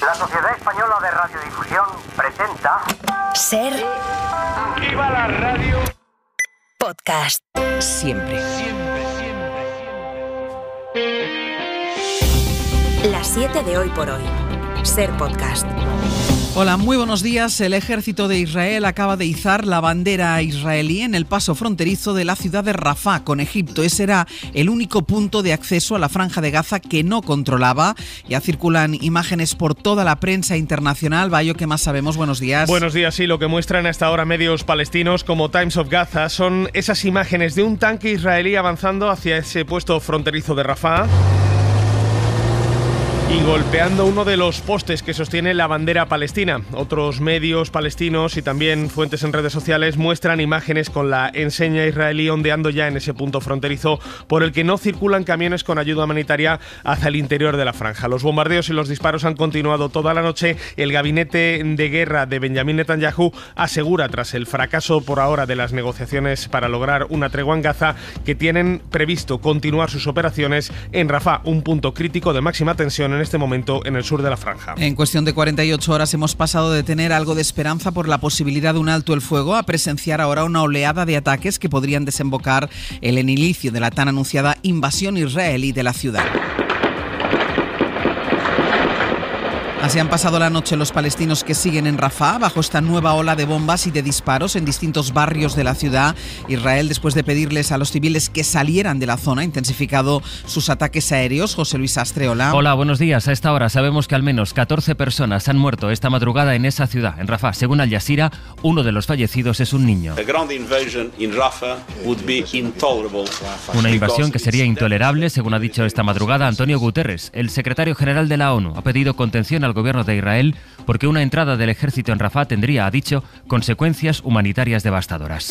La Sociedad Española de Radiodifusión presenta. Ser. ¡Viva la radio! Podcast. Siempre. Siempre, siempre, siempre. Las 7 de hoy por hoy. Ser Podcast. Hola, muy buenos días. El ejército de Israel acaba de izar la bandera israelí en el paso fronterizo de la ciudad de Rafah con Egipto. Ese era el único punto de acceso a la franja de Gaza que no controlaba. Ya circulan imágenes por toda la prensa internacional. Bayo, ¿qué más sabemos? Buenos días. Buenos días, sí. Lo que muestran hasta ahora medios palestinos como Times of Gaza son esas imágenes de un tanque israelí avanzando hacia ese puesto fronterizo de Rafah y golpeando uno de los postes que sostiene la bandera palestina. Otros medios palestinos y también fuentes en redes sociales muestran imágenes con la enseña israelí ondeando ya en ese punto fronterizo por el que no circulan camiones con ayuda humanitaria hacia el interior de la franja. Los bombardeos y los disparos han continuado toda la noche. El gabinete de guerra de Benjamin Netanyahu asegura, tras el fracaso por ahora de las negociaciones para lograr una tregua en Gaza, que tienen previsto continuar sus operaciones en Rafah, un punto crítico de máxima tensión en este momento en el sur de la franja. En cuestión de 48 horas hemos pasado de tener algo de esperanza por la posibilidad de un alto el fuego a presenciar ahora una oleada de ataques que podrían desembocar el inicio de la tan anunciada invasión israelí de la ciudad. Así han pasado la noche los palestinos que siguen en Rafah bajo esta nueva ola de bombas y de disparos en distintos barrios de la ciudad. Israel, después de pedirles a los civiles que salieran de la zona, ha intensificado sus ataques aéreos. José Luis Astreola. hola. buenos días. A esta hora sabemos que al menos 14 personas han muerto esta madrugada en esa ciudad, en Rafah. Según Al Jazeera, uno de los fallecidos es un niño. Una invasión que sería intolerable, según ha dicho esta madrugada Antonio Guterres. El secretario general de la ONU ha pedido contención a al gobierno de Israel porque una entrada del ejército en Rafah tendría, ha dicho, consecuencias humanitarias devastadoras.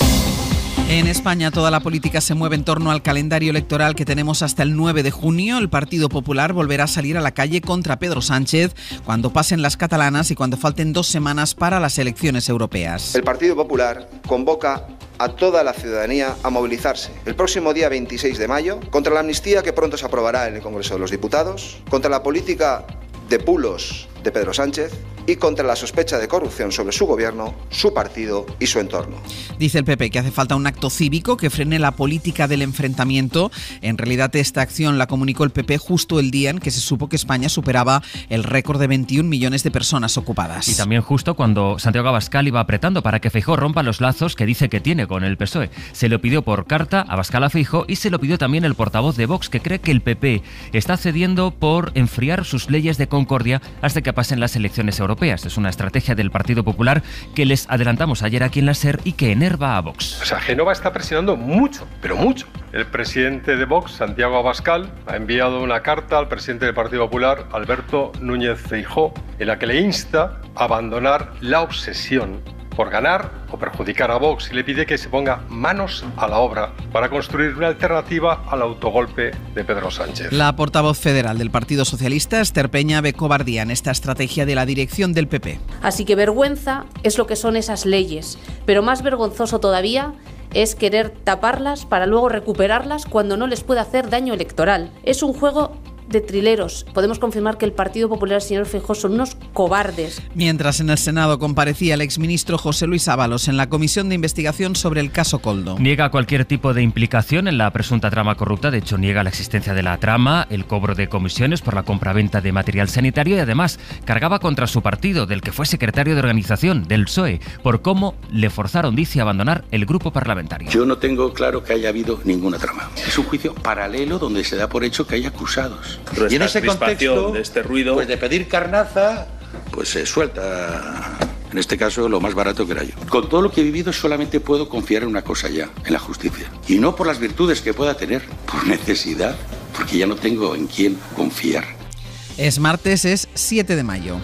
En España toda la política se mueve en torno al calendario electoral que tenemos hasta el 9 de junio. El Partido Popular volverá a salir a la calle contra Pedro Sánchez cuando pasen las catalanas y cuando falten dos semanas para las elecciones europeas. El Partido Popular convoca a toda la ciudadanía a movilizarse el próximo día 26 de mayo contra la amnistía que pronto se aprobará en el Congreso de los Diputados, contra la política de pulos de Pedro Sánchez y contra la sospecha de corrupción sobre su gobierno, su partido y su entorno. Dice el PP que hace falta un acto cívico que frene la política del enfrentamiento. En realidad esta acción la comunicó el PP justo el día en que se supo que España superaba el récord de 21 millones de personas ocupadas. Y también justo cuando Santiago Abascal iba apretando para que Feijó rompa los lazos que dice que tiene con el PSOE. Se lo pidió por carta a Abascal a y se lo pidió también el portavoz de Vox que cree que el PP está cediendo por enfriar sus leyes de concordia hasta pasen las elecciones europeas. Es una estrategia del Partido Popular que les adelantamos ayer aquí en la SER y que enerva a Vox. O sea, Genova está presionando mucho, pero mucho. El presidente de Vox, Santiago Abascal, ha enviado una carta al presidente del Partido Popular, Alberto Núñez Feijó, en la que le insta a abandonar la obsesión por ganar o perjudicar a Vox y le pide que se ponga manos a la obra para construir una alternativa al autogolpe de Pedro Sánchez. La portavoz federal del Partido Socialista, Esther Peña, ve cobardía en esta estrategia de la dirección del PP. Así que vergüenza es lo que son esas leyes, pero más vergonzoso todavía es querer taparlas para luego recuperarlas cuando no les puede hacer daño electoral. Es un juego de trileros. Podemos confirmar que el Partido Popular, señor Feijóo, son unos cobardes. Mientras en el Senado comparecía el exministro José Luis Ábalos en la Comisión de Investigación sobre el caso Coldo. Niega cualquier tipo de implicación en la presunta trama corrupta, de hecho niega la existencia de la trama, el cobro de comisiones por la compraventa de material sanitario y además cargaba contra su partido, del que fue secretario de organización, del PSOE, por cómo le forzaron, dice, a abandonar el grupo parlamentario. Yo no tengo claro que haya habido ninguna trama. Es un juicio paralelo donde se da por hecho que hay acusados y en ese contexto de este ruido, pues de pedir carnaza, pues se suelta en este caso, lo más barato que era yo. Con todo lo que he vivido, solamente puedo confiar en una cosa ya, en la justicia. Y no por las virtudes que pueda tener, por necesidad, porque ya no tengo en quién confiar. Es martes, es 7 de mayo.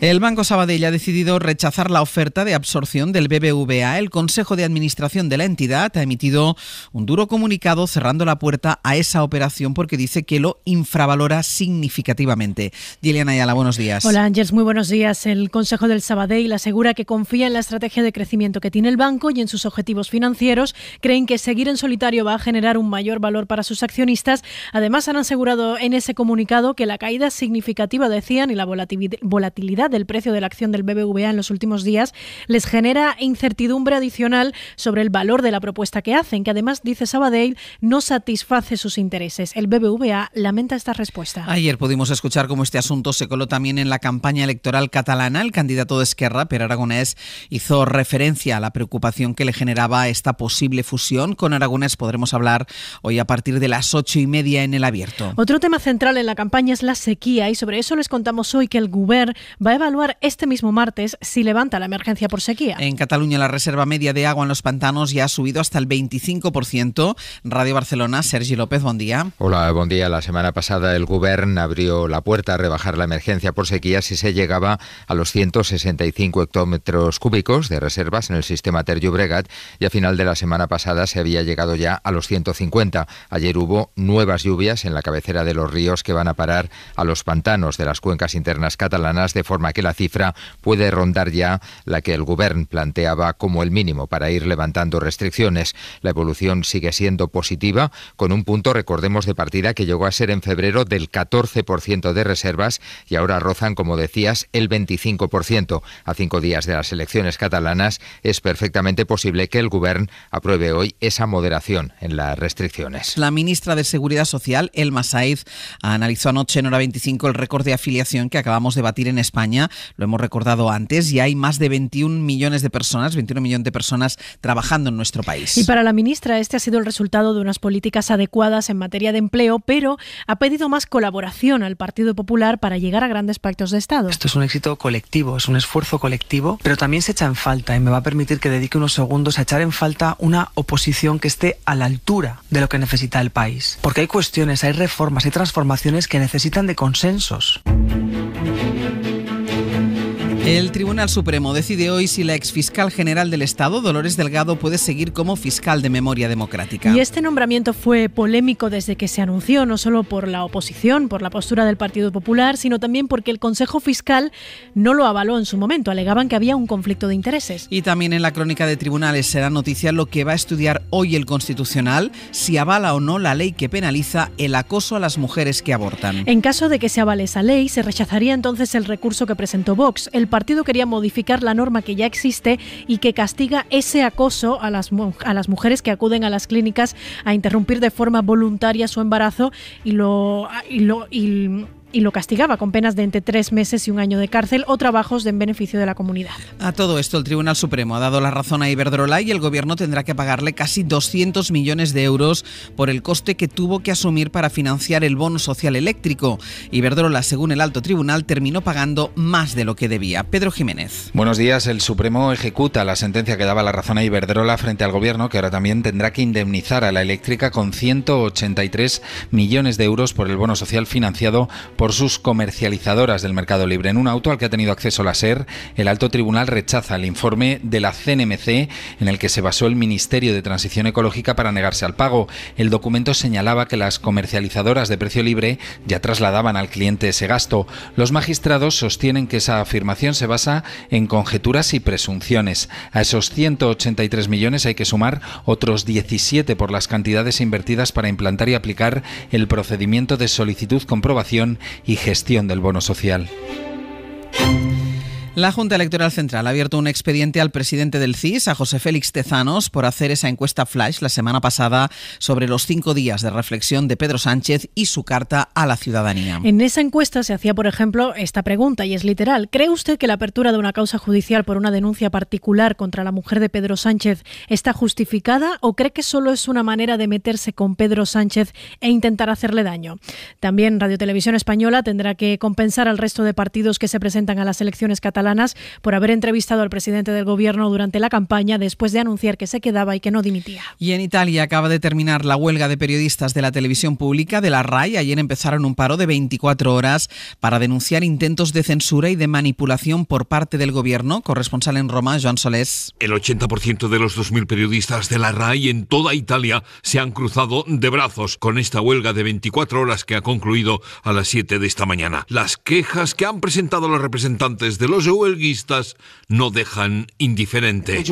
El Banco Sabadell ha decidido rechazar la oferta de absorción del BBVA. El Consejo de Administración de la entidad ha emitido un duro comunicado cerrando la puerta a esa operación porque dice que lo infravalora significativamente. Diliana Ayala, buenos días. Hola Ángels, muy buenos días. El Consejo del Sabadell asegura que confía en la estrategia de crecimiento que tiene el banco y en sus objetivos financieros. Creen que seguir en solitario va a generar un mayor valor para sus accionistas. Además, han asegurado en ese comunicado que la caída significativa, decían, y la volatilidad del precio de la acción del BBVA en los últimos días les genera incertidumbre adicional sobre el valor de la propuesta que hacen, que además, dice Sabadell, no satisface sus intereses. El BBVA lamenta esta respuesta. Ayer pudimos escuchar cómo este asunto se coló también en la campaña electoral catalana. El candidato de Esquerra, Per Aragonés, hizo referencia a la preocupación que le generaba esta posible fusión. Con Aragonés podremos hablar hoy a partir de las ocho y media en el abierto. Otro tema central en la campaña es la sequía y sobre eso les contamos hoy que el Guber va a evaluar este mismo martes si levanta la emergencia por sequía. En Cataluña la reserva media de agua en los pantanos ya ha subido hasta el 25%. Radio Barcelona, Sergi López, buen día. Hola, buen día. La semana pasada el Govern abrió la puerta a rebajar la emergencia por sequía si se llegaba a los 165 hectómetros cúbicos de reservas en el sistema Ter y a final de la semana pasada se había llegado ya a los 150. Ayer hubo nuevas lluvias en la cabecera de los ríos que van a parar a los pantanos de las cuencas internas catalanas de forma que la cifra puede rondar ya la que el Govern planteaba como el mínimo para ir levantando restricciones. La evolución sigue siendo positiva, con un punto, recordemos, de partida que llegó a ser en febrero del 14% de reservas y ahora rozan, como decías, el 25%. A cinco días de las elecciones catalanas es perfectamente posible que el Gobierno apruebe hoy esa moderación en las restricciones. La ministra de Seguridad Social, Elma Saiz, analizó anoche en hora 25 el récord de afiliación que acabamos de batir en España lo hemos recordado antes, y hay más de 21 millones de personas, 21 millones de personas trabajando en nuestro país. Y para la ministra, este ha sido el resultado de unas políticas adecuadas en materia de empleo, pero ha pedido más colaboración al Partido Popular para llegar a grandes pactos de Estado. Esto es un éxito colectivo, es un esfuerzo colectivo, pero también se echa en falta, y me va a permitir que dedique unos segundos a echar en falta una oposición que esté a la altura de lo que necesita el país. Porque hay cuestiones, hay reformas, hay transformaciones que necesitan de consensos. El Tribunal Supremo decide hoy si la exfiscal general del Estado, Dolores Delgado, puede seguir como fiscal de memoria democrática. Y este nombramiento fue polémico desde que se anunció, no solo por la oposición, por la postura del Partido Popular, sino también porque el Consejo Fiscal no lo avaló en su momento. Alegaban que había un conflicto de intereses. Y también en la crónica de tribunales será noticia lo que va a estudiar hoy el Constitucional, si avala o no la ley que penaliza el acoso a las mujeres que abortan. En caso de que se avale esa ley, se rechazaría entonces el recurso que presentó Vox. El partido quería modificar la norma que ya existe y que castiga ese acoso a las, a las mujeres que acuden a las clínicas a interrumpir de forma voluntaria su embarazo y lo, y lo y lo castigaba con penas de entre tres meses y un año de cárcel o trabajos en beneficio de la comunidad. A todo esto, el Tribunal Supremo ha dado la razón a Iberdrola y el Gobierno tendrá que pagarle casi 200 millones de euros por el coste que tuvo que asumir para financiar el bono social eléctrico. Iberdrola, según el alto tribunal, terminó pagando más de lo que debía. Pedro Jiménez. Buenos días. El Supremo ejecuta la sentencia que daba la razón a Iberdrola frente al Gobierno, que ahora también tendrá que indemnizar a la eléctrica con 183 millones de euros por el bono social financiado por sus comercializadoras del Mercado Libre. En un auto al que ha tenido acceso la SER, el alto tribunal rechaza el informe de la CNMC en el que se basó el Ministerio de Transición Ecológica para negarse al pago. El documento señalaba que las comercializadoras de precio libre ya trasladaban al cliente ese gasto. Los magistrados sostienen que esa afirmación se basa en conjeturas y presunciones. A esos 183 millones hay que sumar otros 17 por las cantidades invertidas para implantar y aplicar el procedimiento de solicitud, comprobación y gestión del bono social. La Junta Electoral Central ha abierto un expediente al presidente del CIS, a José Félix Tezanos, por hacer esa encuesta flash la semana pasada sobre los cinco días de reflexión de Pedro Sánchez y su carta a la ciudadanía. En esa encuesta se hacía, por ejemplo, esta pregunta, y es literal. ¿Cree usted que la apertura de una causa judicial por una denuncia particular contra la mujer de Pedro Sánchez está justificada o cree que solo es una manera de meterse con Pedro Sánchez e intentar hacerle daño? También Radio Televisión Española tendrá que compensar al resto de partidos que se presentan a las elecciones catalanas por haber entrevistado al presidente del gobierno durante la campaña después de anunciar que se quedaba y que no dimitía. Y en Italia acaba de terminar la huelga de periodistas de la televisión pública de la RAI. Ayer empezaron un paro de 24 horas para denunciar intentos de censura y de manipulación por parte del gobierno. Corresponsal en Roma, Joan Solés. El 80% de los 2.000 periodistas de la RAI en toda Italia se han cruzado de brazos con esta huelga de 24 horas que ha concluido a las 7 de esta mañana. Las quejas que han presentado los representantes de los EU huelguistas no dejan indiferente.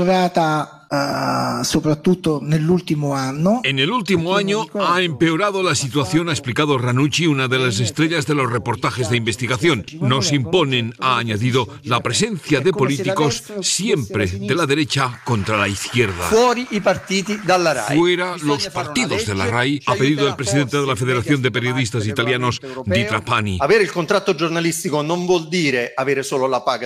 Ah, soprattutto nell'ultimo anno. En el último año ha eh, empeorado la situación, ha explicado Ranucci, una de las estrellas de los reportajes de investigación. Nos imponen, ha añadido, la presencia de políticos siempre de la derecha contra la izquierda. Fuera los partidos de la RAI, ha pedido el presidente de la Federación de Periodistas Italianos, Di Trapani.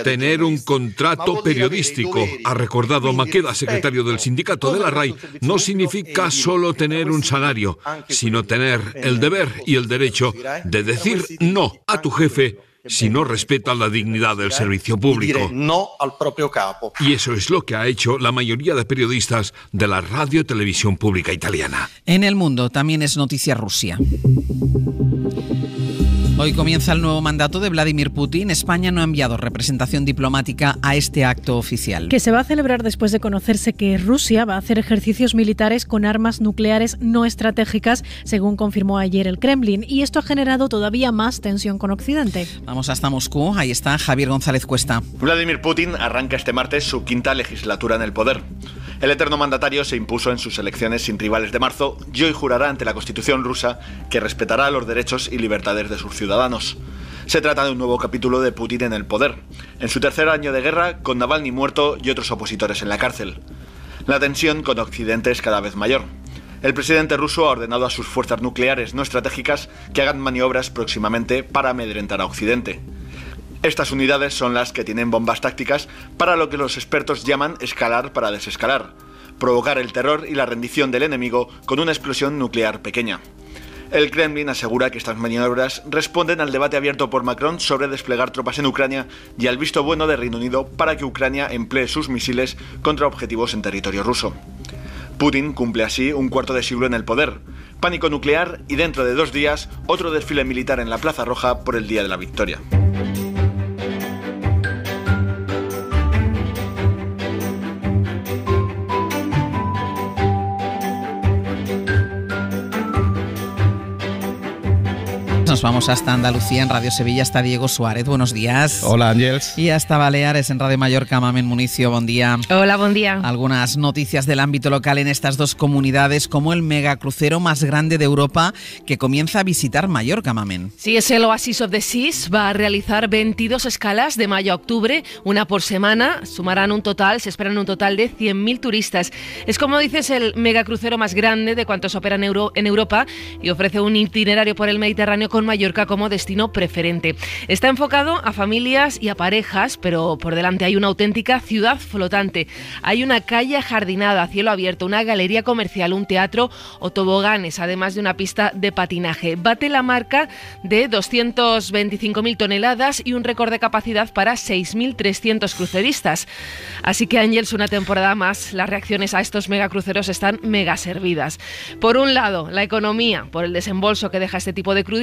Tener un contrato periodístico, ha recordado Maqueda, secretario del sindicato de la RAI no eh, significa solo tener un salario, sino tener eh, el deber pues, y el derecho pues, pues, de decir no a tu jefe si no respeta la dignidad del servicio público. No al propio capo. Y eso es lo que ha hecho la mayoría de periodistas de la radio y televisión pública italiana. En el mundo también es noticia Rusia. Hoy comienza el nuevo mandato de Vladimir Putin. España no ha enviado representación diplomática a este acto oficial. Que se va a celebrar después de conocerse que Rusia va a hacer ejercicios militares con armas nucleares no estratégicas, según confirmó ayer el Kremlin. Y esto ha generado todavía más tensión con Occidente. Vamos hasta Moscú. Ahí está Javier González Cuesta. Vladimir Putin arranca este martes su quinta legislatura en el poder. El eterno mandatario se impuso en sus elecciones sin rivales de marzo y hoy jurará ante la Constitución rusa que respetará los derechos y libertades de sus ciudadanos. Se trata de un nuevo capítulo de Putin en el poder, en su tercer año de guerra, con Navalny muerto y otros opositores en la cárcel. La tensión con Occidente es cada vez mayor. El presidente ruso ha ordenado a sus fuerzas nucleares no estratégicas que hagan maniobras próximamente para amedrentar a Occidente. Estas unidades son las que tienen bombas tácticas para lo que los expertos llaman escalar para desescalar, provocar el terror y la rendición del enemigo con una explosión nuclear pequeña. El Kremlin asegura que estas maniobras responden al debate abierto por Macron sobre desplegar tropas en Ucrania y al visto bueno de Reino Unido para que Ucrania emplee sus misiles contra objetivos en territorio ruso. Putin cumple así un cuarto de siglo en el poder, pánico nuclear y dentro de dos días otro desfile militar en la Plaza Roja por el Día de la Victoria. vamos hasta Andalucía, en Radio Sevilla está Diego Suárez. Buenos días. Hola, Ángels. Y hasta Baleares, en Radio Mallorca, Mamen Municio. Buen día. Hola, buen día. Algunas noticias del ámbito local en estas dos comunidades, como el megacrucero más grande de Europa que comienza a visitar Mallorca, Mamen. Sí, es el Oasis of the Seas. Va a realizar 22 escalas de mayo a octubre, una por semana. Sumarán un total, se esperan un total de 100.000 turistas. Es como dices, el megacrucero más grande de cuantos operan en, Europa y ofrece un itinerario por el Mediterráneo con Mallorca como destino preferente. Está enfocado a familias y a parejas, pero por delante hay una auténtica ciudad flotante. Hay una calle jardinada, cielo abierto, una galería comercial, un teatro o toboganes, además de una pista de patinaje. Bate la marca de 225.000 toneladas y un récord de capacidad para 6.300 cruceristas. Así que Ángels, una temporada más, las reacciones a estos megacruceros están mega servidas. Por un lado, la economía, por el desembolso que deja este tipo de, cru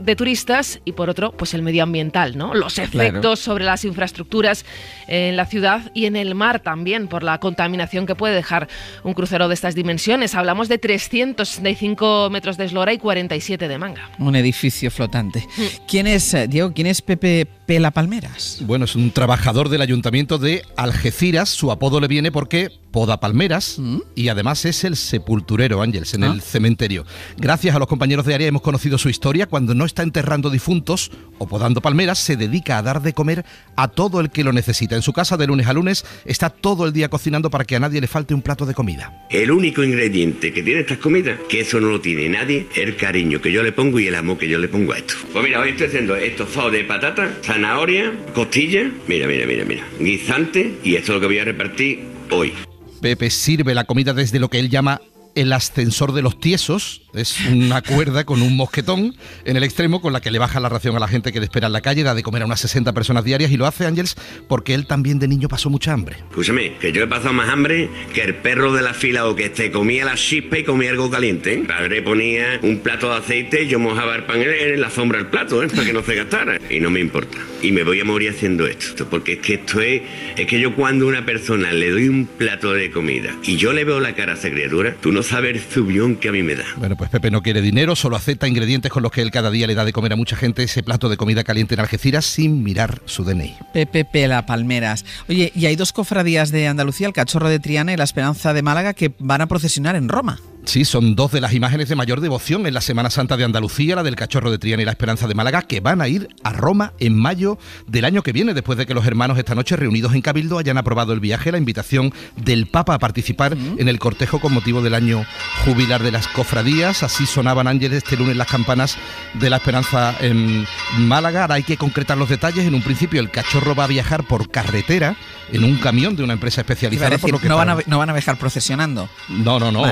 de turistas y por otro, pues el medioambiental, ¿no? Los efectos sobre las infraestructuras en la ciudad y en el mar también por la contaminación que puede dejar un crucero de estas dimensiones. Hablamos de 365 metros de eslora y 47 de manga. Un edificio flotante. Mm. ¿Quién es, eh, Diego, quién es Pepe Pela Palmeras? Bueno, es un trabajador del ayuntamiento de Algeciras. Su apodo le viene porque poda palmeras mm. y además es el sepulturero, Ángels, en ah. el cementerio. Gracias a los compañeros de área hemos conocido su historia cuando no está enterrando difuntos o podando palmeras, se dedica a dar de comer a todo el que lo necesita. En su casa de lunes a lunes está todo el día cocinando para que a nadie le falte un plato de comida. El único ingrediente que tiene estas comidas, que eso no lo tiene nadie, es el cariño que yo le pongo y el amor que yo le pongo a esto. Pues mira, hoy estoy haciendo estofado de patata, zanahoria, costilla, mira, mira, mira, mira, guisante y esto es lo que voy a repartir hoy. Pepe sirve la comida desde lo que él llama el ascensor de los tiesos, es una cuerda con un mosquetón en el extremo con la que le baja la ración a la gente que le espera en la calle, da de comer a unas 60 personas diarias y lo hace Ángels porque él también de niño pasó mucha hambre. Escúchame, que yo he pasado más hambre que el perro de la fila o que te comía la chispa y comía algo caliente. ¿eh? Mi padre ponía un plato de aceite y yo mojaba el pan en la sombra del plato ¿eh? para que no se gastara y no me importa y me voy a morir haciendo esto, porque es que esto es, es que yo cuando a una persona le doy un plato de comida y yo le veo la cara a esa criatura, tú no sabes el subión que a mí me da. Bueno, pues Pepe no quiere dinero, solo acepta ingredientes con los que él cada día le da de comer a mucha gente ese plato de comida caliente en Algeciras sin mirar su DNI. Pepe Pela Palmeras. Oye, y hay dos cofradías de Andalucía, el Cachorro de Triana y la Esperanza de Málaga, que van a procesionar en Roma. Sí, son dos de las imágenes de mayor devoción en la Semana Santa de Andalucía, la del Cachorro de Triana y la Esperanza de Málaga, que van a ir a Roma en mayo del año que viene, después de que los hermanos esta noche reunidos en Cabildo hayan aprobado el viaje, la invitación del Papa a participar en el cortejo con motivo del año jubilar de las cofradías. Así sonaban ángeles este lunes las campanas de la Esperanza en Málaga. Ahora hay que concretar los detalles. En un principio, el Cachorro va a viajar por carretera en un camión de una empresa especializada. no, van a, viajar procesionando. No, no, no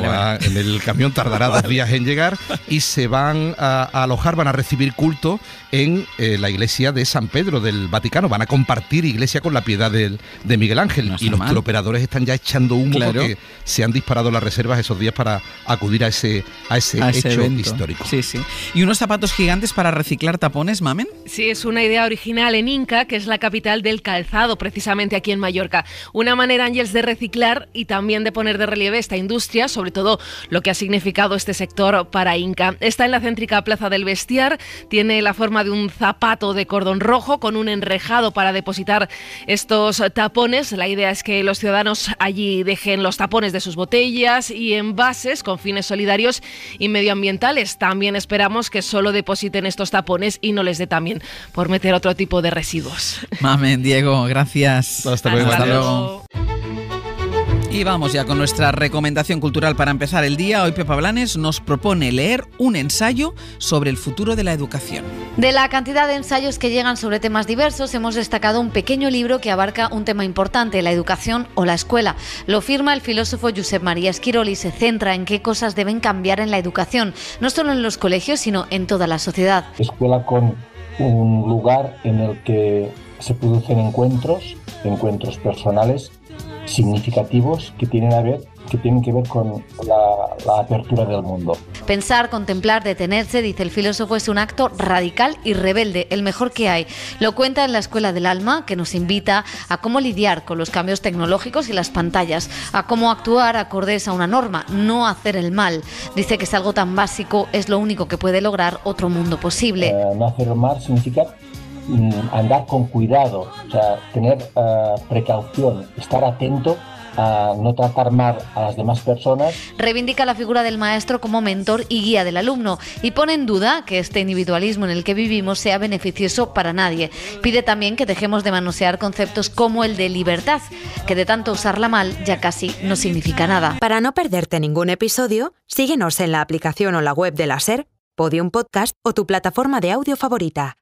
el camión tardará dos días en llegar y se van a, alojar, van a recibir culto en eh, la iglesia de San Pedro del Vaticano, van a compartir iglesia con la piedad de, Miguel Ángel y los operadores están ya echando humo porque se han disparado las reservas esos días para acudir a ese, a ese, hecho histórico. Sí, sí. ¿Y unos zapatos gigantes para reciclar tapones, mamen? Sí, es una idea original en Inca, que es la capital del calzado, precisamente aquí en Mallorca. Una manera, Ángels, de reciclar y también de poner de relieve esta industria, sobre todo lo que ha significado este sector para Inca. Está en la céntrica Plaza del Bestiar, tiene la forma de un zapato de cordón rojo con un enrejado para depositar estos tapones. La idea es que los ciudadanos allí dejen los tapones de sus botellas y envases con fines solidarios y medioambientales. También esperamos que solo depositen estos tapones y no les dé también por meter otro tipo de residuos. Mamen, Diego, gracias. Hasta luego. Y vamos ya con nuestra recomendación cultural para empezar el día. Hoy Pepa Blanes nos propone leer un ensayo sobre el futuro de la educación. De la cantidad de ensayos que llegan sobre temas diversos, hemos destacado un pequeño libro que abarca un tema importante, la educación o la escuela. Lo firma el filósofo Josep María Esquirol y se centra en qué cosas deben cambiar en la educación, no solo en los colegios, sino en toda la sociedad. Escuela con un lugar en el que se producen encuentros, encuentros personales significativos que tienen, a ver, que, tienen que ver con la, apertura del mundo. Pensar, contemplar, detenerse, dice el filósofo, es un acto radical y rebelde, el mejor que hay. Lo cuenta en la Escuela del Alma, que nos invita a cómo lidiar con los cambios tecnológicos y las pantallas, a cómo actuar acordes a una norma, no hacer el mal. Dice que es algo tan básico, es lo único que puede lograr otro mundo posible. Eh, no hacer mal significa andar con cuidado, tener eh, precaución, estar atento a no tratar mal a las demás personas. Reivindica la figura del maestro como mentor y guía del alumno y pone en duda que este individualismo en el que vivimos sea beneficioso para nadie. Pide también que dejemos de manosear conceptos como el de libertad, que de tanto usarla mal ya casi no significa nada. Para no perderte ningún episodio, síguenos en la aplicación o la web de la SER, Podium Podcast o tu plataforma de audio favorita.